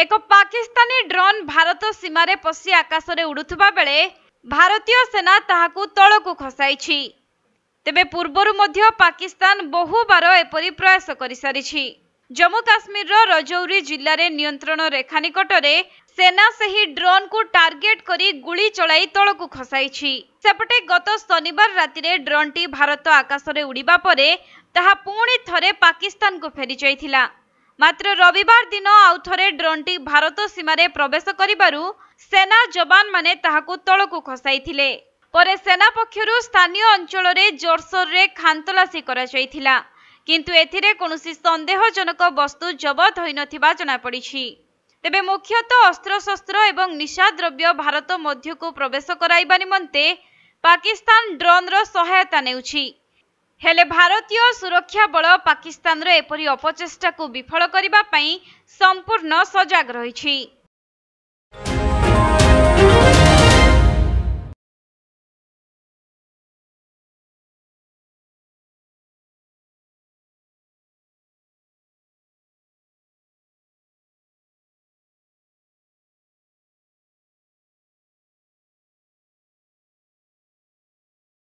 ଏକ ପାକିସ୍ତାନୀ ଡ୍ରୋନ୍ ଭାରତ ସୀମାରେ ପଶି ଆକାଶରେ ଉଡୁଥିବା ବେଳେ ଭାରତୀୟ ସେନା ତାହାକୁ ତଳକୁ ଖସାଇଛି ତେବେ ପୂର୍ବରୁ ମଧ୍ୟ ପାକିସ୍ତାନ ବହୁବାର ଏପରି ପ୍ରୟାସ କରିସାରିଛି ଜମ୍ମୁ କାଶ୍ମୀରର ରଜୌରୀ ଜିଲ୍ଲାରେ ନିୟନ୍ତ୍ରଣ ରେଖା ନିକଟରେ ସେନା ସେହି ଡ୍ରୋନ୍କୁ ଟାର୍ଗେଟ୍ କରି ଗୁଳି ଚଳାଇ ତଳକୁ ଖସାଇଛି ସେପଟେ ଗତ ଶନିବାର ରାତିରେ ଡ୍ରୋନ୍ଟି ଭାରତ ଆକାଶରେ ଉଡ଼ିବା ପରେ ତାହା ପୁଣି ଥରେ ପାକିସ୍ତାନକୁ ଫେରିଯାଇଥିଲା ମାତ୍ର ରବିବାର ଦିନ ଆଉଥରେ ଡ୍ରୋନ୍ଟି ଭାରତ ସୀମାରେ ପ୍ରବେଶ କରିବାରୁ ସେନା ଯବାନମାନେ ତାହାକୁ ତଳକୁ ଖସାଇଥିଲେ ପରେ ସେନା ପକ୍ଷରୁ ସ୍ଥାନୀୟ ଅଞ୍ଚଳରେ ଜୋରସୋରରେ ଖାନ୍ତଲାସୀ କରାଯାଇଥିଲା କିନ୍ତୁ ଏଥିରେ କୌଣସି ସନ୍ଦେହଜନକ ବସ୍ତୁ ଜବତ ହୋଇନଥିବା ଜଣାପଡ଼ିଛି ତେବେ ମୁଖ୍ୟତଃ ଅସ୍ତ୍ରଶସ୍ତ୍ର ଏବଂ ନିଶାଦ୍ରବ୍ୟ ଭାରତ ମଧ୍ୟକୁ ପ୍ରବେଶ କରାଇବା ନିମନ୍ତେ ପାକିସ୍ତାନ ଡ୍ରୋନ୍ର ସହାୟତା ନେଉଛି ହେଲେ ଭାରତୀୟ ସୁରକ୍ଷା ବଳ ପାକିସ୍ତାନର ଏପରି ଅପଚେଷ୍ଟାକୁ ବିଫଳ କରିବା ପାଇଁ ସମ୍ପୂର୍ଣ୍ଣ ସଜାଗ ରହିଛି